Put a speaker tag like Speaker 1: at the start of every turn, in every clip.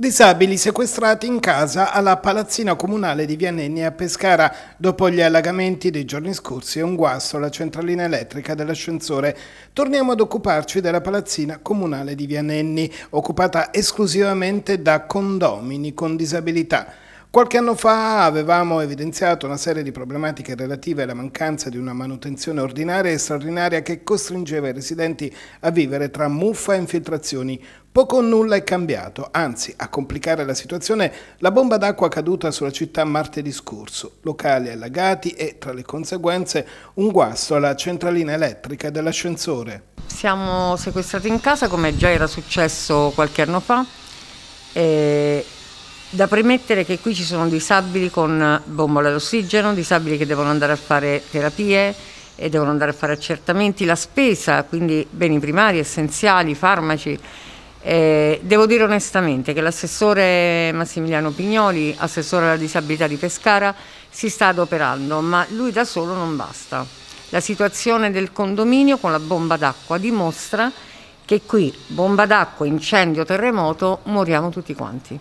Speaker 1: Disabili sequestrati in casa alla palazzina comunale di Vianenni a Pescara. Dopo gli allagamenti dei giorni scorsi e un guasto alla centralina elettrica dell'ascensore, torniamo ad occuparci della palazzina comunale di Vianenni, occupata esclusivamente da condomini con disabilità. Qualche anno fa avevamo evidenziato una serie di problematiche relative alla mancanza di una manutenzione ordinaria e straordinaria che costringeva i residenti a vivere tra muffa e infiltrazioni. Poco o nulla è cambiato, anzi a complicare la situazione la bomba d'acqua caduta sulla città martedì scorso, locali allagati e tra le conseguenze un guasto alla centralina elettrica
Speaker 2: dell'ascensore. Siamo sequestrati in casa come già era successo qualche anno fa. E da premettere che qui ci sono disabili con bombole d'ossigeno, disabili che devono andare a fare terapie e devono andare a fare accertamenti, la spesa, quindi beni primari, essenziali, farmaci. Eh, devo dire onestamente che l'assessore Massimiliano Pignoli, assessore alla disabilità di Pescara, si sta adoperando, ma lui da solo non basta. La situazione del condominio con la bomba d'acqua dimostra che qui, bomba d'acqua, incendio, terremoto, moriamo tutti quanti.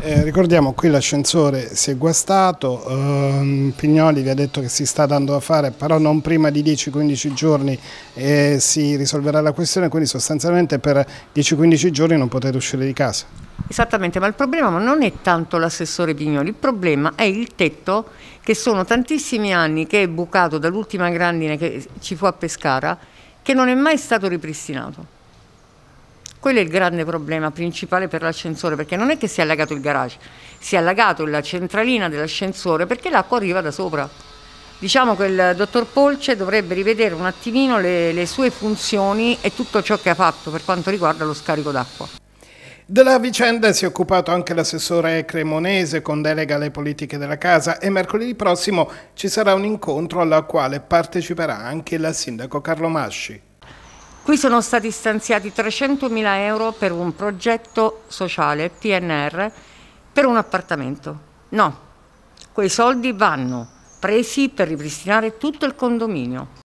Speaker 1: Eh, ricordiamo qui l'ascensore si è guastato, ehm, Pignoli vi ha detto che si sta dando a fare, però non prima di 10-15 giorni eh, si risolverà la questione, quindi sostanzialmente per 10-15 giorni non potete uscire di casa.
Speaker 2: Esattamente, ma il problema non è tanto l'assessore Pignoli, il problema è il tetto che sono tantissimi anni che è bucato dall'ultima grandine che ci fu a Pescara, che non è mai stato ripristinato quello è il grande problema principale per l'ascensore, perché non è che si è allagato il garage, si è allagato la centralina dell'ascensore perché l'acqua arriva da sopra. Diciamo che il dottor Polce dovrebbe rivedere un attimino le, le sue funzioni e tutto ciò che ha fatto per quanto riguarda lo scarico d'acqua.
Speaker 1: Della vicenda si è occupato anche l'assessore cremonese con delega alle politiche della casa e mercoledì prossimo ci sarà un incontro al quale parteciperà anche il sindaco Carlo
Speaker 2: Masci. Qui sono stati stanziati 300.000 euro per un progetto sociale, PNR, per un appartamento. No, quei soldi vanno presi per ripristinare tutto il condominio.